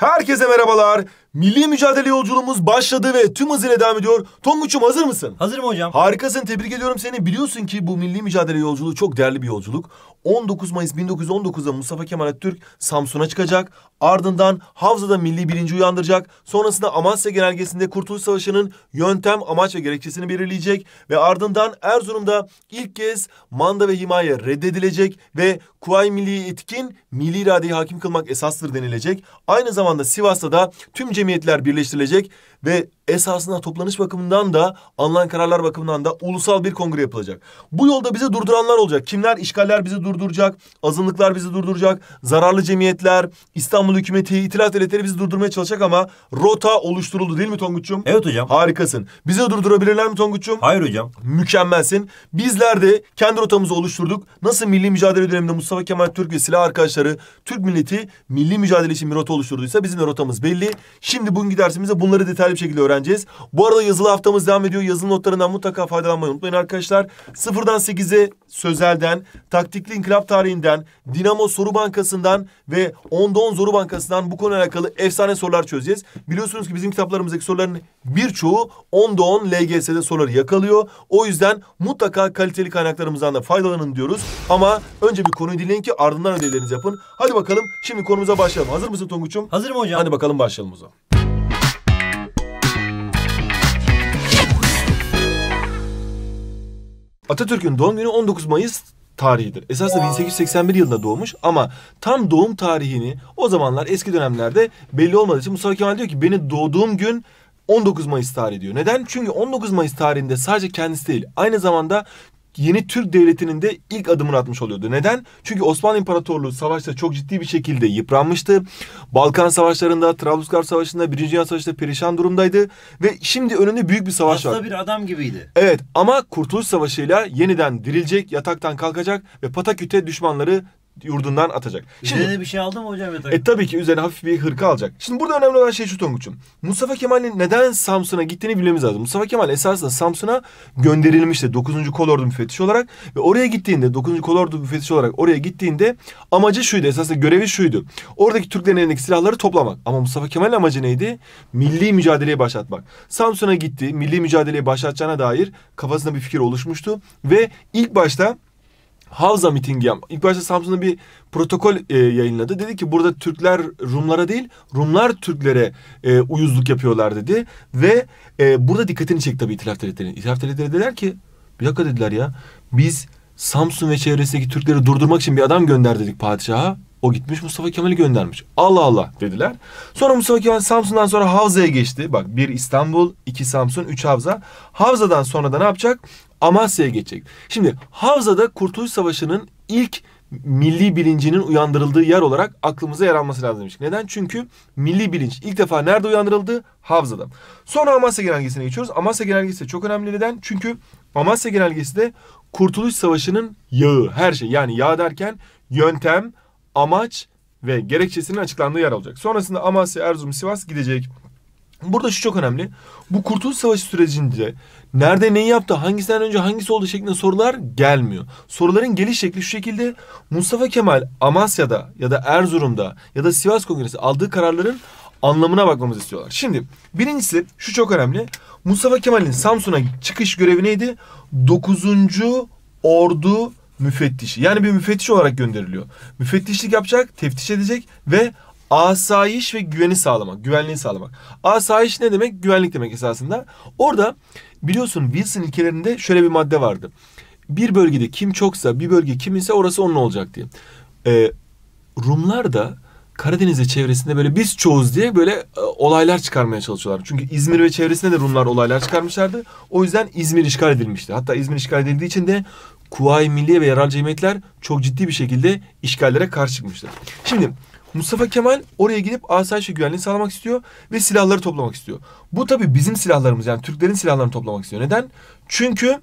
Herkese merhabalar. Milli mücadele yolculuğumuz başladı ve tüm hızıyla devam ediyor. Tonguç'um hazır mısın? Hazırım hocam. Harikasın tebrik ediyorum seni. Biliyorsun ki bu milli mücadele yolculuğu çok değerli bir yolculuk. 19 Mayıs 1919'da Mustafa Kemal Atatürk Samsun'a çıkacak. Ardından Havza'da milli bilinci uyandıracak. Sonrasında Amasya Genelgesi'nde Kurtuluş Savaşı'nın yöntem, amaç ve gerekçesini belirleyecek. Ve ardından Erzurum'da ilk kez manda ve himaye reddedilecek ve Kuvayi Milli Etkin milli iradeyi hakim kılmak esastır denilecek. Aynı zamanda Sivas'ta da tüm cemiyetler birleştirilecek ve esasında toplanış bakımından da alınan kararlar bakımından da ulusal bir kongre yapılacak. Bu yolda bizi durduranlar olacak. Kimler? İşgaller bizi durduracak, azınlıklar bizi durduracak, zararlı cemiyetler, İstanbul hükümeti, itilaf devletleri bizi durdurmaya çalışacak ama rota oluşturuldu değil mi Tonguç'um? Evet hocam. Harikasın. Bizi durdurabilirler mi Tonguç'um? Hayır hocam. Mükemmelsin. Bizler de kendi rotamızı oluşturduk. Nasıl milli mücadele döneminde Mustafa Kemal Türk ve silah arkadaşları Türk milleti milli mücadele için bir rota oluşturduysa bizim de rotamız belli. Şimdi bugün dersimizde bunları detaylı detaylı bir şekilde öğreneceğiz. Bu arada yazılı haftamız devam ediyor. Yazılı notlarından mutlaka faydalanmayı unutmayın arkadaşlar. Sıfırdan sekize Sözel'den, Taktikli İnkılap Tarihinden, Dinamo Soru Bankası'ndan ve Onda On soru Bankası'ndan bu konuyla alakalı efsane sorular çözeceğiz. Biliyorsunuz ki bizim kitaplarımızdaki soruların birçoğu Onda On LGS'de soruları yakalıyor. O yüzden mutlaka kaliteli kaynaklarımızdan da faydalanın diyoruz. Ama önce bir konuyu dinleyin ki ardından ödevlerinizi yapın. Hadi bakalım şimdi konumuza başlayalım. Hazır mısın Tonguç'um? Hazırım hocam. Hadi bakalım başlayalım o zaman. Atatürk'ün doğum günü 19 Mayıs tarihidir. Esasında 1881 yılında doğmuş ama tam doğum tarihini o zamanlar eski dönemlerde belli olmadığı için Mustafa Kemal diyor ki beni doğduğum gün 19 Mayıs tarihi diyor. Neden? Çünkü 19 Mayıs tarihinde sadece kendisi değil aynı zamanda yeni Türk devletinin de ilk adımını atmış oluyordu. Neden? Çünkü Osmanlı İmparatorluğu savaşta çok ciddi bir şekilde yıpranmıştı. Balkan savaşlarında, Trablusgarp savaşında, Birinci Dünya Savaşı'nda perişan durumdaydı ve şimdi önünde büyük bir savaş Aslında var. Aslında bir adam gibiydi. Evet ama Kurtuluş Savaşı'yla yeniden dirilecek, yataktan kalkacak ve pataküte düşmanları yurdundan atacak. Şimdi, üzerine bir şey aldı mı hocam? Ya, tabii. E tabii ki üzerine hafif bir hırka alacak. Şimdi burada önemli olan şey şu Tonguç'um. Mustafa Kemal'in neden Samsun'a gittiğini bilmemiz lazım. Mustafa Kemal esasında Samsun'a gönderilmişti 9. Kolordu müfettişi olarak ve oraya gittiğinde 9. Kolordu müfettişi olarak oraya gittiğinde amacı şuydu esasında görevi şuydu. Oradaki Türklerin elindeki silahları toplamak. Ama Mustafa Kemal'in amacı neydi? Milli mücadeleyi başlatmak. Samsun'a gitti, milli mücadeleyi başlatacağına dair kafasında bir fikir oluşmuştu ve ilk başta Havza mitingi yap. İlk başta Samsun'da bir protokol e, yayınladı. Dedi ki burada Türkler Rumlara değil, Rumlar Türklere e, uyuzluk yapıyorlar dedi. Ve e, burada dikkatini çekti tabii itilaf devletlerinin. İtilaf devletleri dediler ki bir dakika dediler ya biz Samsun ve çevresindeki Türkleri durdurmak için bir adam gönder dedik padişaha. O gitmiş Mustafa Kemal'i göndermiş. Allah Allah dediler. Sonra Mustafa Kemal Samsun'dan sonra Havza'ya geçti. Bak bir İstanbul, iki Samsun, üç Havza. Havza'dan sonra da ne yapacak? Amasya'ya geçecek. Şimdi Havza'da Kurtuluş Savaşı'nın ilk milli bilincinin uyandırıldığı yer olarak aklımıza yer alması lazım demiş. Neden? Çünkü milli bilinç ilk defa nerede uyandırıldı? Havza'da. Sonra Amasya Genelgesi'ne geçiyoruz. Amasya Genelgesi de çok önemli neden? Çünkü Amasya Genelgesi de Kurtuluş Savaşı'nın yağı, her şey. Yani yağ derken yöntem, amaç ve gerekçesinin açıklandığı yer olacak. Sonrasında Amasya, Erzurum, Sivas gidecek. Burada şu çok önemli. Bu Kurtuluş Savaşı sürecinde nerede neyi yaptı, hangisinden önce hangisi oldu şeklinde sorular gelmiyor. Soruların geliş şekli şu şekilde. Mustafa Kemal Amasya'da ya da Erzurum'da ya da Sivas Kongresi aldığı kararların anlamına bakmamız istiyorlar. Şimdi birincisi şu çok önemli. Mustafa Kemal'in Samsun'a çıkış görevi neydi? 9. Ordu müfettişi. Yani bir müfettiş olarak gönderiliyor. Müfettişlik yapacak, teftiş edecek ve asayiş ve güveni sağlamak, güvenliği sağlamak. Asayiş ne demek? Güvenlik demek esasında. Orada biliyorsun Wilson ilkelerinde şöyle bir madde vardı. Bir bölgede kim çoksa, bir bölge kim ise orası onun olacak diye. Ee, Rumlar da Karadeniz'e çevresinde böyle biz çoğuz diye böyle e, olaylar çıkarmaya çalışıyorlar. Çünkü İzmir ve çevresinde de Rumlar olaylar çıkarmışlardı. O yüzden İzmir işgal edilmişti. Hatta İzmir işgal edildiği için de Kuvayi Milliye ve yerel cemiyetler çok ciddi bir şekilde işgallere karşı çıkmıştı. Şimdi Mustafa Kemal oraya gidip asayiş ve güvenliği sağlamak istiyor ve silahları toplamak istiyor. Bu tabi bizim silahlarımız yani Türklerin silahlarını toplamak istiyor. Neden? Çünkü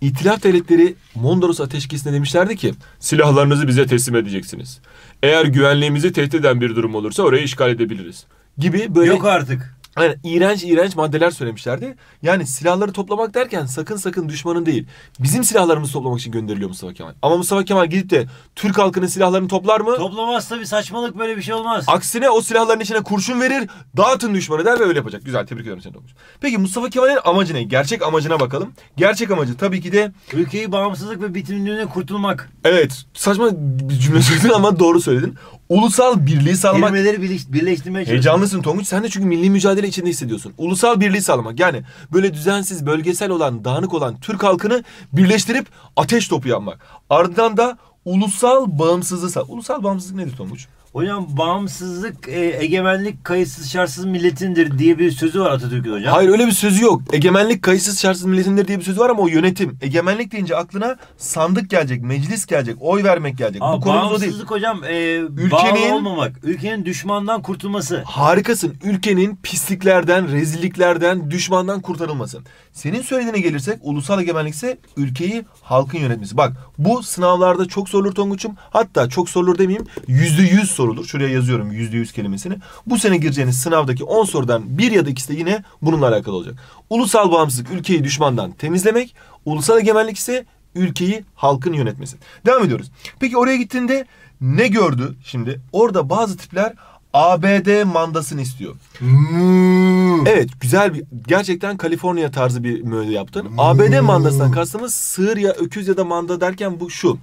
İtilaf devletleri Mondros ateşkesine demişlerdi ki silahlarınızı bize teslim edeceksiniz. Eğer güvenliğimizi tehdit eden bir durum olursa orayı işgal edebiliriz. Gibi böyle... Yok artık. Aynen iğrenç iğrenç maddeler söylemişlerdi. Yani silahları toplamak derken sakın sakın düşmanın değil. Bizim silahlarımızı toplamak için gönderiliyor Mustafa Kemal. Ama Mustafa Kemal gidip de Türk halkının silahlarını toplar mı? Toplamaz tabii saçmalık böyle bir şey olmaz. Aksine o silahların içine kurşun verir, dağıtın düşmanı der ve öyle yapacak. Güzel tebrik ediyorum seni olmuş. Peki Mustafa Kemal'in amacı ne? Gerçek amacına bakalım. Gerçek amacı tabii ki de... Ülkeyi bağımsızlık ve bitimliğine kurtulmak. Evet saçma bir cümle söyledin ama doğru söyledin. Ulusal birliği sağlamak. Kelimeleri birleştirmeye çalışıyor. Heyecanlısın Tonguç. Sen de çünkü milli mücadele kendini içinde hissediyorsun. Ulusal birliği sağlamak yani böyle düzensiz, bölgesel olan, dağınık olan Türk halkını birleştirip ateş topu yapmak. Ardından da ulusal bağımsızlığı ulusal bağımsızlık nedir Tomuç? Hocam bağımsızlık, e, egemenlik kayıtsız şartsız milletindir diye bir sözü var Atatürk'ün hocam. Hayır öyle bir sözü yok. Egemenlik kayıtsız şartsız milletindir diye bir sözü var ama o yönetim. Egemenlik deyince aklına sandık gelecek, meclis gelecek, oy vermek gelecek. Aa, Bu konumuz o değil. Bağımsızlık hocam e, ülkenin, bağlı olmamak, ülkenin düşmandan kurtulması. Harikasın. Ülkenin pisliklerden, rezilliklerden, düşmandan kurtarılması. Senin söylediğine gelirsek ulusal egemenlik ise ülkeyi halkın yönetmesi. Bak bu sınavlarda çok sorulur Tonguç'um. Hatta çok sorulur demeyeyim yüzde yüz sorulur sorulur. Şuraya yazıyorum %100 kelimesini. Bu sene gireceğiniz sınavdaki 10 sorudan bir ya da ikisi de yine bununla alakalı olacak. Ulusal bağımsızlık ülkeyi düşmandan temizlemek, ulusal egemenlik ise ülkeyi halkın yönetmesi. Devam ediyoruz. Peki oraya gittiğinde ne gördü? Şimdi orada bazı tipler ABD mandasını istiyor. Hmm. Evet güzel bir gerçekten Kaliforniya tarzı bir mühendis yaptın. Hmm. ABD mandasından kastımız sığır ya öküz ya da manda derken bu şu.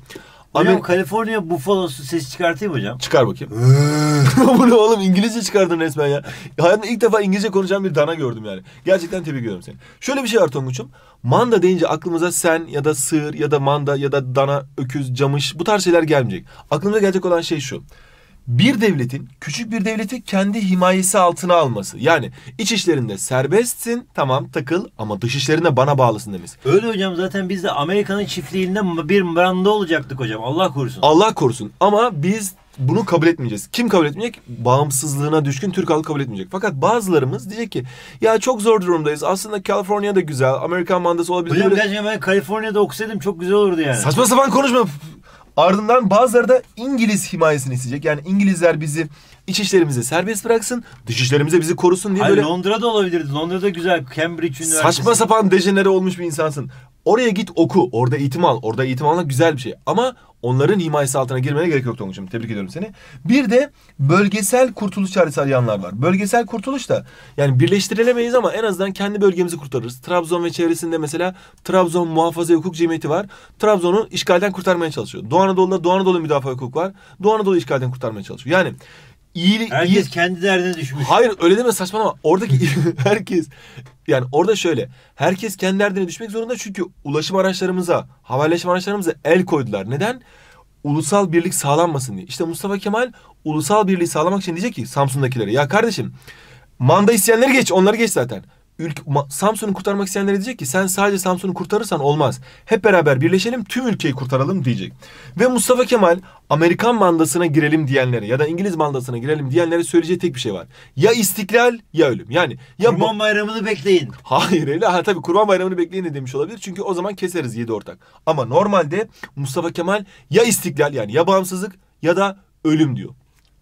Hocam Amerika... Kaliforniya bufalosu sesi çıkartayım hocam. Çıkar bakayım. Bu ne oğlum İngilizce çıkardın resmen ya. Hayatımda ilk defa İngilizce konuşan bir dana gördüm yani. Gerçekten tebrik ediyorum seni. Şöyle bir şey var Tonguç'um. Manda deyince aklımıza sen ya da sığır ya da manda ya da dana, öküz, camış bu tarz şeyler gelmeyecek. Aklımıza gelecek olan şey şu bir devletin küçük bir devleti kendi himayesi altına alması. Yani iç işlerinde serbestsin tamam takıl ama dış işlerinde bana bağlısın demesi. Öyle hocam zaten biz de Amerika'nın çiftliğinde bir branda olacaktık hocam Allah korusun. Allah korusun ama biz bunu kabul etmeyeceğiz. Kim kabul etmeyecek? Bağımsızlığına düşkün Türk halkı kabul etmeyecek. Fakat bazılarımız diyecek ki ya çok zor durumdayız. Aslında Kaliforniya da güzel. Amerikan mandası olabilir. Hocam gerçekten ben Kaliforniya'da okusaydım çok güzel olurdu yani. Saçma sapan konuşma. Ardından bazıları da İngiliz himayesini isteyecek. Yani İngilizler bizi iç işlerimizi serbest bıraksın, dışişlerimize bizi korusun diye Hayır, böyle... Londra'da olabilirdi. Londra'da güzel Cambridge Üniversitesi. Saçma sapan dejenere olmuş bir insansın. Oraya git oku, orada eğitim al. Orada eğitim almak güzel bir şey. Ama onların himayesi altına girmene gerek yok Tonguç'um. Tebrik ediyorum seni. Bir de bölgesel kurtuluş çaresi arayanlar var. Bölgesel kurtuluş da yani birleştirilemeyiz ama en azından kendi bölgemizi kurtarırız. Trabzon ve çevresinde mesela Trabzon Muhafaza Hukuk Cemiyeti var. Trabzon'u işgalden kurtarmaya çalışıyor. Doğu Anadolu'da Doğu Anadolu Müdafaa Hukuk var. Doğu Anadolu işgalden kurtarmaya çalışıyor. Yani iyi, herkes iyi... kendi derdine düşmüş. Hayır öyle deme saçmalama. Oradaki herkes yani orada şöyle. Herkes kendi derdine düşmek zorunda çünkü ulaşım araçlarımıza, haberleşme araçlarımıza el koydular. Neden? Ulusal birlik sağlanmasın diye. İşte Mustafa Kemal ulusal birliği sağlamak için diyecek ki Samsun'dakilere ya kardeşim manda isteyenleri geç onları geç zaten ülke, Samsun'u kurtarmak isteyenler diyecek ki sen sadece Samsun'u kurtarırsan olmaz. Hep beraber birleşelim tüm ülkeyi kurtaralım diyecek. Ve Mustafa Kemal Amerikan mandasına girelim diyenlere ya da İngiliz mandasına girelim diyenlere söyleyeceği tek bir şey var. Ya istiklal ya ölüm. Yani ya Kurban Bayramı'nı bekleyin. Hayır öyle. Ha tabii Kurban Bayramı'nı bekleyin de demiş olabilir. Çünkü o zaman keseriz yedi ortak. Ama normalde Mustafa Kemal ya istiklal yani ya bağımsızlık ya da ölüm diyor.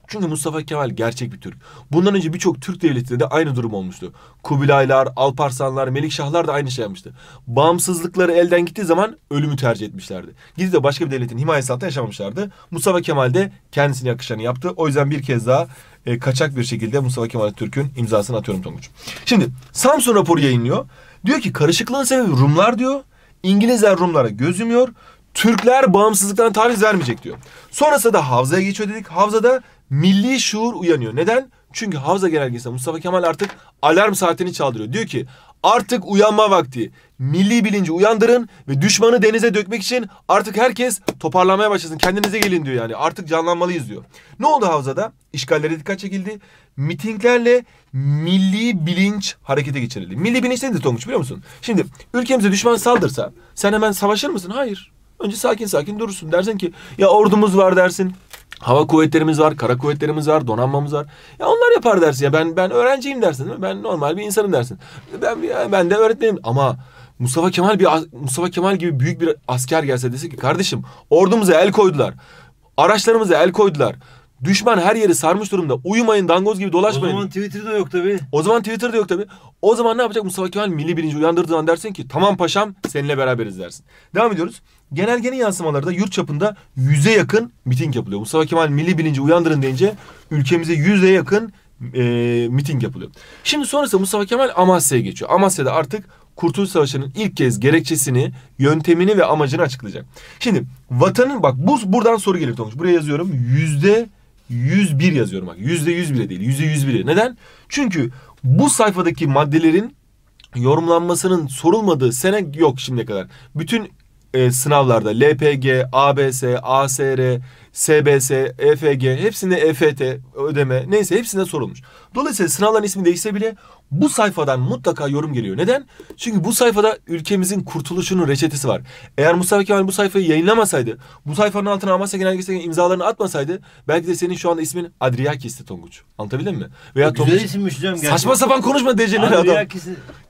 Çünkü Mustafa Kemal gerçek bir Türk. Bundan önce birçok Türk devletinde de aynı durum olmuştu. Kubilaylar, Alparslanlar, Melikşahlar da aynı şey yapmıştı. Bağımsızlıkları elden gittiği zaman ölümü tercih etmişlerdi. Gidip de başka bir devletin himayesi altında yaşamamışlardı. Mustafa Kemal de kendisine yakışanı yaptı. O yüzden bir kez daha e, kaçak bir şekilde Mustafa Kemal Türk'ün imzasını atıyorum Tonguç. Şimdi Samsun raporu yayınlıyor. Diyor ki karışıklığın sebebi Rumlar diyor. İngilizler Rumlara göz yumuyor. Türkler bağımsızlıktan taviz vermeyecek diyor. Sonrasında da Havza'ya geçiyor dedik. Havza'da milli şuur uyanıyor. Neden? Çünkü Havza Genelgesi'nde Mustafa Kemal artık alarm saatini çaldırıyor. Diyor ki artık uyanma vakti. Milli bilinci uyandırın ve düşmanı denize dökmek için artık herkes toparlanmaya başlasın. Kendinize gelin diyor yani. Artık canlanmalıyız diyor. Ne oldu Havza'da? İşgallere dikkat çekildi. Mitinglerle milli bilinç harekete geçirildi. Milli bilinç nedir Tonguç biliyor musun? Şimdi ülkemize düşman saldırsa sen hemen savaşır mısın? Hayır. Önce sakin sakin durursun. Dersin ki ya ordumuz var dersin. Hava kuvvetlerimiz var, kara kuvvetlerimiz var, donanmamız var. Ya onlar yapar dersin ya. Ben ben öğrenciyim dersin değil mi? Ben normal bir insanım dersin. Ben ben de öğretmenim ama Mustafa Kemal bir Mustafa Kemal gibi büyük bir asker gelse dese ki kardeşim ordumuza el koydular. Araçlarımıza el koydular. Düşman her yeri sarmış durumda. Uyumayın dangoz gibi dolaşmayın. O zaman Twitter'da yok tabi. O zaman Twitter'da yok tabi. O zaman ne yapacak Mustafa Kemal milli birinci uyandırdığı an dersin ki tamam paşam seninle beraberiz dersin. Devam ediyoruz genelgenin yansımaları da yurt çapında yüze yakın miting yapılıyor. Mustafa Kemal milli bilinci uyandırın deyince ülkemize yüze yakın e, miting yapılıyor. Şimdi sonrası Mustafa Kemal Amasya'ya geçiyor. Amasya'da artık Kurtuluş Savaşı'nın ilk kez gerekçesini, yöntemini ve amacını açıklayacak. Şimdi vatanın bak bu buradan soru gelir Tomuş. Buraya yazıyorum. Yüzde 101 yazıyorum bak. Yüzde 101'e değil. Yüzde 101'e. Neden? Çünkü bu sayfadaki maddelerin yorumlanmasının sorulmadığı sene yok şimdiye kadar. Bütün e, sınavlarda LPG, ABS, ASR, SBS, EFG hepsinde EFT ödeme neyse hepsinde sorulmuş. Dolayısıyla sınavların ismi değişse bile bu sayfadan mutlaka yorum geliyor. Neden? Çünkü bu sayfada ülkemizin kurtuluşunun reçetesi var. Eğer Mustafa Kemal bu sayfayı yayınlamasaydı, bu sayfanın altına Amasya Genelgesi'ne imzalarını atmasaydı belki de senin şu anda ismin Adriyakis'ti Tonguç. Anlatabildim mi? Veya e, Tonguç. Güzel isimmiş hocam gerçekten. Saçma sapan konuşma dejeneri adam.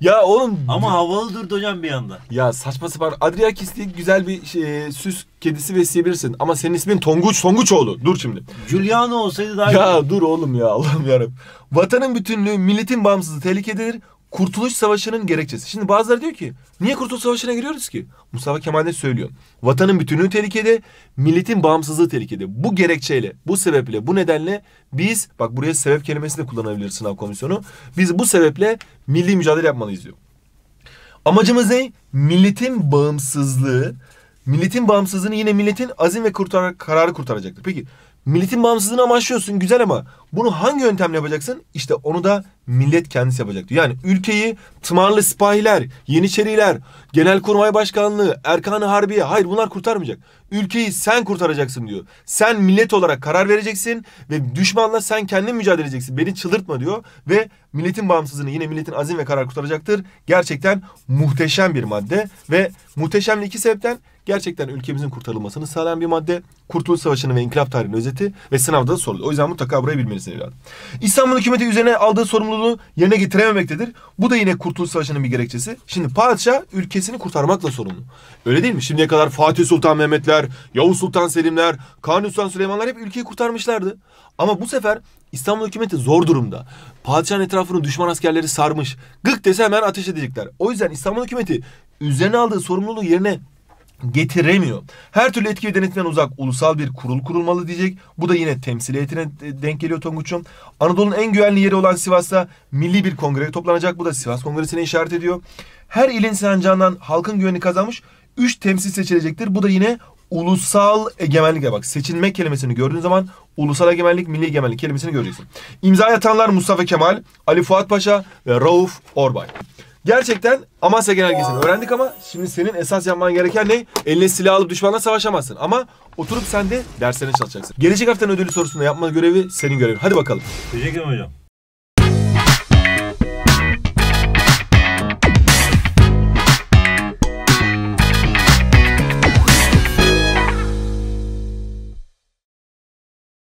Ya oğlum. Ama havalı durdu hocam bir anda. Ya saçma sapan Adriyakis diye güzel bir şey, süs kedisi besleyebilirsin ama senin ismin Tonguç Tonguçoğlu. Dur şimdi. Giuliano olsaydı daha Ya iyi. dur oğlum ya Allah'ım yarabbim. Vatanın bütünlüğü, milletin bağımsızlığı tehlikededir. Kurtuluş Savaşı'nın gerekçesi. Şimdi bazıları diyor ki niye Kurtuluş Savaşı'na giriyoruz ki? Mustafa Kemal de söylüyor. Vatanın bütünlüğü tehlikede, milletin bağımsızlığı tehlikede. Bu gerekçeyle, bu sebeple, bu nedenle biz, bak buraya sebep kelimesini de kullanabilir sınav komisyonu. Biz bu sebeple milli mücadele yapmalıyız diyor. Amacımız ne? Milletin bağımsızlığı, Milletin bağımsızlığını yine milletin azim ve kurtar kararı kurtaracaktır. Peki milletin bağımsızlığını amaçlıyorsun güzel ama bunu hangi yöntemle yapacaksın? İşte onu da millet kendisi yapacak diyor. Yani ülkeyi tımarlı sipahiler, yeniçeriler, genelkurmay başkanlığı, Erkan-ı Harbiye hayır bunlar kurtarmayacak. Ülkeyi sen kurtaracaksın diyor. Sen millet olarak karar vereceksin ve düşmanla sen kendin mücadele edeceksin. Beni çıldırtma diyor ve milletin bağımsızlığını yine milletin azim ve karar kurtaracaktır. Gerçekten muhteşem bir madde ve muhteşem iki sebepten gerçekten ülkemizin kurtarılmasını sağlayan bir madde. Kurtuluş Savaşı'nın ve inkılap tarihinin özeti ve sınavda da soruldu. O yüzden mutlaka burayı bilmelisin evladım. İstanbul hükümeti üzerine aldığı sorumluluğu yerine getirememektedir. Bu da yine Kurtuluş Savaşı'nın bir gerekçesi. Şimdi padişah ülkesini kurtarmakla sorumlu. Öyle değil mi? Şimdiye kadar Fatih Sultan Mehmetler, Yavuz Sultan Selimler, Kanuni Sultan Süleymanlar hep ülkeyi kurtarmışlardı. Ama bu sefer İstanbul hükümeti zor durumda. Padişahın etrafını düşman askerleri sarmış. Gık dese hemen ateş edecekler. O yüzden İstanbul hükümeti üzerine aldığı sorumluluğu yerine getiremiyor. Her türlü etki ve denetimden uzak ulusal bir kurul kurulmalı diyecek. Bu da yine temsiliyetine denk geliyor Tonguç'um. Anadolu'nun en güvenli yeri olan Sivas'ta milli bir kongre toplanacak. Bu da Sivas Kongresi'ne işaret ediyor. Her ilin sancağından halkın güvenini kazanmış 3 temsil seçilecektir. Bu da yine ulusal egemenlik bak seçilmek kelimesini gördüğün zaman ulusal egemenlik, milli egemenlik kelimesini göreceksin. İmza atanlar Mustafa Kemal, Ali Fuat Paşa ve Rauf Orbay. Gerçekten Amasya Genelgesi'ni öğrendik ama şimdi senin esas yapman gereken ne? Eline silah alıp düşmanla savaşamazsın ama oturup sen de derslerine çalışacaksın. Gelecek haftanın ödülü sorusunda yapma görevi senin görevin. Hadi bakalım. Teşekkür ederim hocam.